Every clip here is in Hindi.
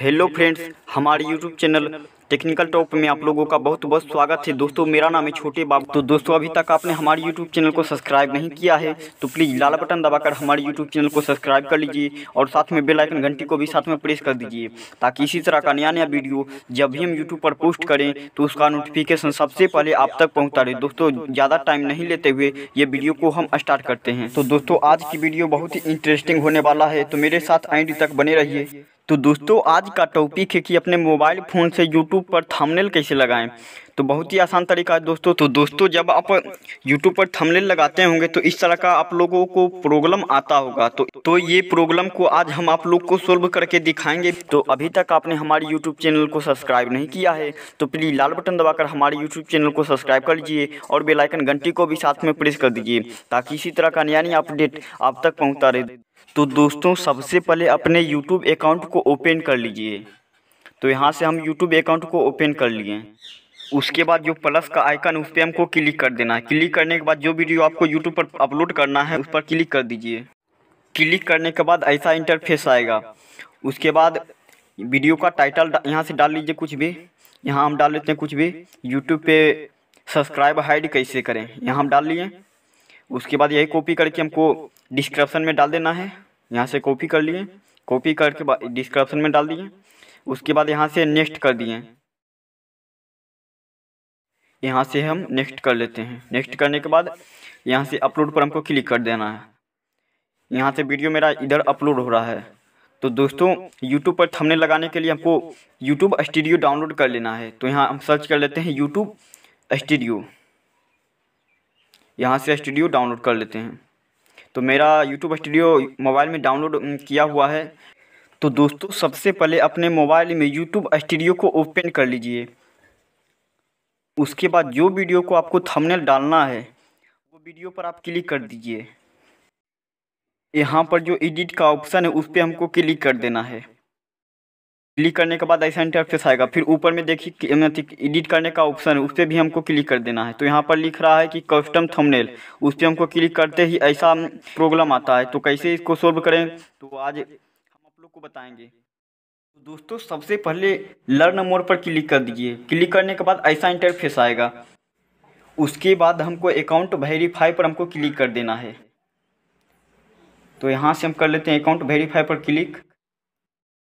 हेलो फ्रेंड्स हमारे यूट्यूब चैनल टेक्निकल टॉप में आप लोगों का बहुत बहुत स्वागत है दोस्तों मेरा नाम है छोटे बाबू तो दोस्तों अभी तक आपने हमारे यूट्यूब चैनल को सब्सक्राइब नहीं किया है तो प्लीज़ लाल बटन दबाकर हमारे यूट्यूब चैनल को सब्सक्राइब कर लीजिए और साथ में बेल आइकन घंटी को भी साथ में प्रेस कर दीजिए ताकि इसी तरह का नया नया वीडियो जब भी हम यूट्यूब पर पोस्ट करें तो उसका नोटिफिकेशन सबसे पहले आप तक पहुँचता रहे दोस्तों ज़्यादा टाइम नहीं लेते हुए ये वीडियो को हम स्टार्ट करते हैं तो दोस्तों आज की वीडियो बहुत ही इंटरेस्टिंग होने वाला है तो मेरे साथ एंड तक बने रहिए तो दोस्तों आज का टॉपिक है कि अपने मोबाइल फ़ोन से यूट्यूब पर थंबनेल कैसे लगाएं तो बहुत ही आसान तरीका है दोस्तों तो दोस्तों जब आप यूट्यूब पर थंबनेल लगाते होंगे तो इस तरह का आप लोगों को प्रॉब्लम आता होगा तो तो ये प्रॉब्लम को आज हम आप लोग को सोल्व करके दिखाएंगे तो अभी तक आपने हमारे यूट्यूब चैनल को सब्सक्राइब नहीं किया है तो प्लीज़ लाल बटन दबाकर हमारे यूट्यूब चैनल को सब्सक्राइब कर लीजिए और बेलाइकन घंटी को भी साथ में प्रेस कर दीजिए ताकि इसी तरह का नया नया अपडेट आप तक पहुँचता रहे तो दोस्तों सबसे पहले अपने यूट्यूब अकाउंट को ओपन कर लीजिए तो यहाँ से हम यूट्यूब अकाउंट को ओपन कर लिए उसके बाद जो प्लस का आइकन उस पर हमको क्लिक कर देना है क्लिक करने के बाद जो वीडियो आपको यूट्यूब पर अपलोड करना है उस पर क्लिक कर दीजिए क्लिक करने के बाद ऐसा इंटरफेस आएगा उसके बाद वीडियो का टाइटल यहाँ से डाल लीजिए कुछ भी यहाँ हम डाल लेते हैं कुछ भी यूट्यूब पे सब्सक्राइब हाइड कैसे करें यहाँ हम डाल लिए उसके बाद यही कॉपी करके हमको डिस्क्रिप्शन में डाल देना है यहाँ से कॉपी कर लिए कॉपी करके डिस्क्रिप्शन में डाल दिए उसके बाद यहाँ से नेक्स्ट कर दिए यहाँ से हम नेक्स्ट कर लेते हैं नेक्स्ट करने के बाद यहाँ से अपलोड पर हमको क्लिक कर देना है यहाँ से वीडियो मेरा इधर अपलोड हो रहा है तो दोस्तों यूट्यूब पर थंबनेल लगाने के लिए हमको यूट्यूब स्टूडियो डाउनलोड कर लेना है तो यहाँ हम सर्च कर लेते हैं यूट्यूब स्टूडियो यहाँ से स्टूडियो डाउनलोड कर लेते हैं तो मेरा यूट्यूब स्टूडियो मोबाइल में डाउनलोड किया हुआ है तो दोस्तों सबसे पहले अपने मोबाइल में यूट्यूब स्टूडियो को ओपन कर लीजिए उसके बाद जो वीडियो को आपको थंबनेल डालना है वो वीडियो पर आप क्लिक कर दीजिए यहाँ पर जो एडिट का ऑप्शन है उस पर हमको क्लिक कर देना है क्लिक करने के बाद ऐसा इंटरफेस आएगा फिर ऊपर में देखिए एडिट करने का ऑप्शन है उस पर भी हमको क्लिक कर देना है तो यहाँ पर लिख रहा है कि कस्टम थंबनेल उस पर हमको क्लिक करते ही ऐसा प्रॉब्लम आता है तो कैसे इसको सोल्व करें तो आज हम आप लोग को बताएंगे तो दोस्तों सबसे पहले लर्न मोड पर क्लिक कर दीजिए क्लिक करने के बाद ऐसा इंटरफेस आएगा उसके बाद हमको अकाउंट वेरीफाई पर हमको क्लिक कर देना है तो यहाँ से हम कर लेते हैं अकाउंट वेरीफाई पर क्लिक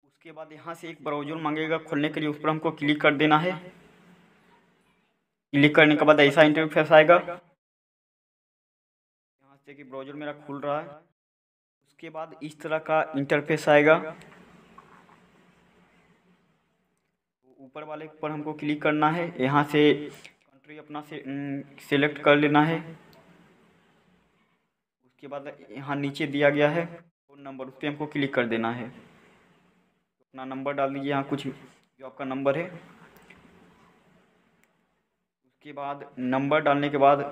उसके बाद यहाँ से एक ब्राउजर मांगेगा खोलने के लिए उस पर हमको क्लिक कर देना है क्लिक करने के बाद ऐसा इंटरफेस आएगा यहाँ से कि ब्राउजर मेरा खुल रहा है उसके बाद इस तरह का इंटरफेस आएगा ऊपर वाले पर हमको क्लिक करना है यहाँ से कंट्री अपना से सेलेक्ट कर लेना है उसके बाद यहाँ नीचे दिया गया है फ़ोन नंबर उस पर हमको क्लिक कर देना है अपना नंबर डाल दीजिए यहाँ कुछ जो आपका नंबर है उसके बाद नंबर डालने के बाद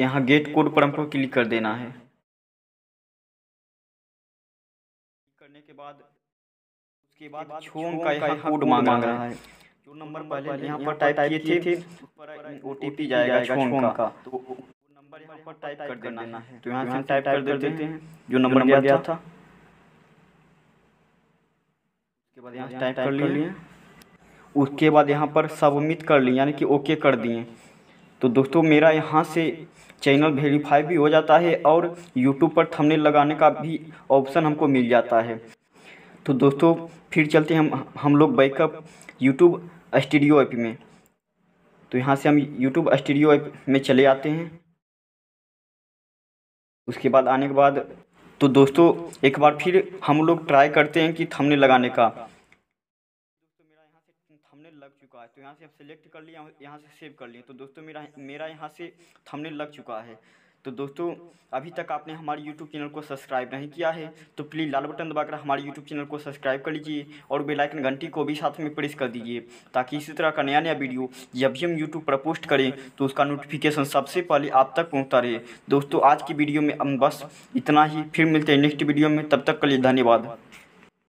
यहाँ गेट कोड पर हमको क्लिक कर देना है करने के बाद उसके बाद छोंग का यहाँ कोड मांग रहा है जो नंबर पहले यहाँ पर टाइप किए थे ओ टी पी जाएगा छोंग का तो नंबर यहाँ पर टाइप कर देना है तो यहाँ से टाइप कर देते हैं जो नंबर दिया गया था उसके बाद यहाँ टाइप कर लिए उसके बाद यहाँ पर सबमिट कर लिए यानी कि ओके कर दिए तो दोस्तों मेरा यहाँ से चैनल वेरीफाई भी हो जाता है और यूट्यूब पर थंबनेल लगाने का भी ऑप्शन हमको मिल जाता है तो दोस्तों फिर चलते हैं हम हम लोग बैकअप यूट्यूब स्टूडियो ऐप में तो यहाँ से हम यूट्यूब स्टूडियो ऐप में चले आते हैं उसके बाद आने के बाद तो दोस्तों एक बार फिर हम लोग ट्राई करते हैं कि थमने लगाने का दोस्तों मेरा यहाँ से थमने लग चुका है तो यहाँ से हम सेलेक्ट कर लिए यहाँ से सेव कर लिए तो दोस्तों मेरा मेरा यहाँ से थमने लग चुका है तो दोस्तों अभी तक आपने हमारे यूट्यूब चैनल को सब्सक्राइब नहीं किया है तो प्लीज़ लाल बटन दबाकर हमारे यूट्यूब चैनल को सब्सक्राइब कर लीजिए और बेलाइकन घंटी को भी साथ में प्रेस कर दीजिए ताकि इसी तरह का नया नया वीडियो जब भी हम यूट्यूब पर पोस्ट करें तो उसका नोटिफिकेशन सबसे पहले आप तक पहुँचता रहे दोस्तों आज की वीडियो में हम बस इतना ही फिर मिलते हैं नेक्स्ट वीडियो में तब तक के लिए धन्यवाद